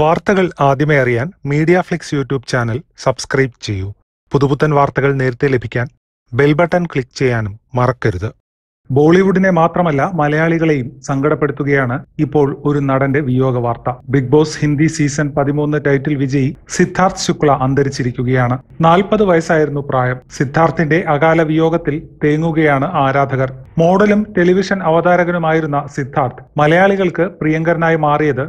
വാർത്തകൾ ആദ്യമേ അറിയാൻ Media Flix YouTube channel subscribe ചെയ്യൂ പുതുപുത്തൻ വാർത്തകൾ നേരത്തെ ലഭിക്കാൻ ബെൽ ബട്ടൺ ക്ലിക്ക് ചെയ്യാനും മറക്കരുത് ബോളിവുഡിനെ മാത്രമല്ല മലയാളികളെയും സങ്കടപ്പെടുത്തുകയാണ് ഇപ്പോൾ ഒരു നടന്റെ വിയോഗ വാർത്ത ബിഗ് ബോസ് ഹിന്ദി സീസൺ പതിമൂന്ന് ടൈറ്റിൽ വിജയി സിദ്ധാർത്ഥ് ശുക്ല അന്തരിച്ചിരിക്കുകയാണ് നാൽപ്പത് വയസ്സായിരുന്നു പ്രായം സിദ്ധാർത്ഥിന്റെ അകാല വിയോഗത്തിൽ തേങ്ങുകയാണ് ആരാധകർ മോഡലും ടെലിവിഷൻ അവതാരകനുമായിരുന്ന സിദ്ധാർത്ഥ് മലയാളികൾക്ക് പ്രിയങ്കരനായി മാറിയത്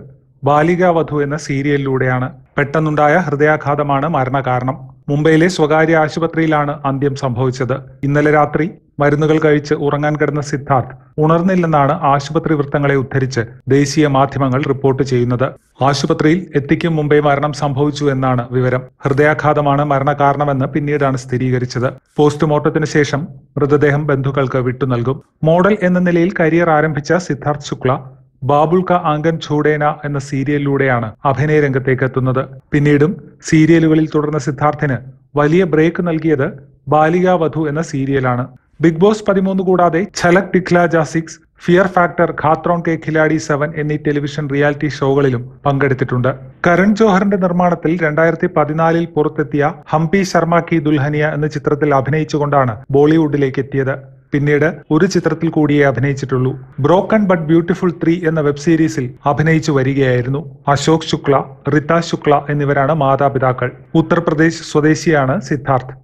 ബാലികാവധു എന്ന സീരിയലിലൂടെയാണ് പെട്ടെന്നുണ്ടായ ഹൃദയാഘാതമാണ് മരണകാരണം മുംബൈയിലെ സ്വകാര്യ ആശുപത്രിയിലാണ് അന്ത്യം സംഭവിച്ചത് ഇന്നലെ രാത്രി മരുന്നുകൾ കഴിച്ച് ഉറങ്ങാൻ കിടന്ന സിദ്ധാർത്ഥ് ഉണർന്നില്ലെന്നാണ് ആശുപത്രി വൃത്തങ്ങളെ ഉദ്ധരിച്ച് ദേശീയ മാധ്യമങ്ങൾ റിപ്പോർട്ട് ചെയ്യുന്നത് ആശുപത്രിയിൽ എത്തിക്കും മുമ്പേ മരണം സംഭവിച്ചു എന്നാണ് വിവരം ഹൃദയാഘാതമാണ് മരണകാരണമെന്ന് പിന്നീടാണ് സ്ഥിരീകരിച്ചത് പോസ്റ്റ്മോർട്ടത്തിന് ശേഷം മൃതദേഹം ബന്ധുക്കൾക്ക് വിട്ടു നൽകും മോഡൽ എന്ന നിലയിൽ കരിയർ ആരംഭിച്ച സിദ്ധാർത്ഥ് ശുക്ല ക ആംഗൻ ഛോടേന എന്ന സീരിയലിലൂടെയാണ് അഭിനയ രംഗത്തേക്ക് എത്തുന്നത് പിന്നീടും സീരിയലുകളിൽ തുടർന്ന സിദ്ധാർത്ഥിന് വലിയ ബ്രേക്ക് നൽകിയത് ബാലികാവധു എന്ന സീരിയലാണ് ബിഗ് ബോസ് പതിമൂന്ന് കൂടാതെ Jhalak Dikhla Jaa six fear factor Khatron Ke Khiladi seven എന്നീ ടെലിവിഷൻ റിയാലിറ്റി ഷോകളിലും പങ്കെടുത്തിട്ടുണ്ട് കരൺ ജോഹറിന്റെ നിർമ്മാണത്തിൽ രണ്ടായിരത്തി പതിനാലിൽ പുറത്തെത്തിയ ഹംപി ശർമ്മ കി ദുൽഹനിയ എന്ന ചിത്രത്തിൽ അഭിനയിച്ചുകൊണ്ടാണ് ബോളിവുഡിലേക്ക് എത്തിയത് പിന്നീട് ഒരു ചിത്രത്തിൽ കൂടിയേ അഭിനയിച്ചിട്ടുള്ളൂ ബ്രോക്കൺ ബട്ട് ബ്യൂട്ടിഫുൾ ത്രീ എന്ന വെബ് സീരീസിൽ അഭിനയിച്ചു വരികയായിരുന്നു അശോക് ശുക്ല റിത ശുക്ല എന്നിവരാണ് മാതാപിതാക്കൾ ഉത്തർപ്രദേശ് സ്വദേശിയാണ് സിദ്ധാർത്ഥ്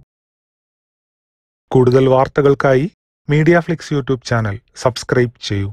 കൂടുതൽ വാർത്തകൾക്കായി Media Flix YouTube channel subscribe ചെയ്യൂ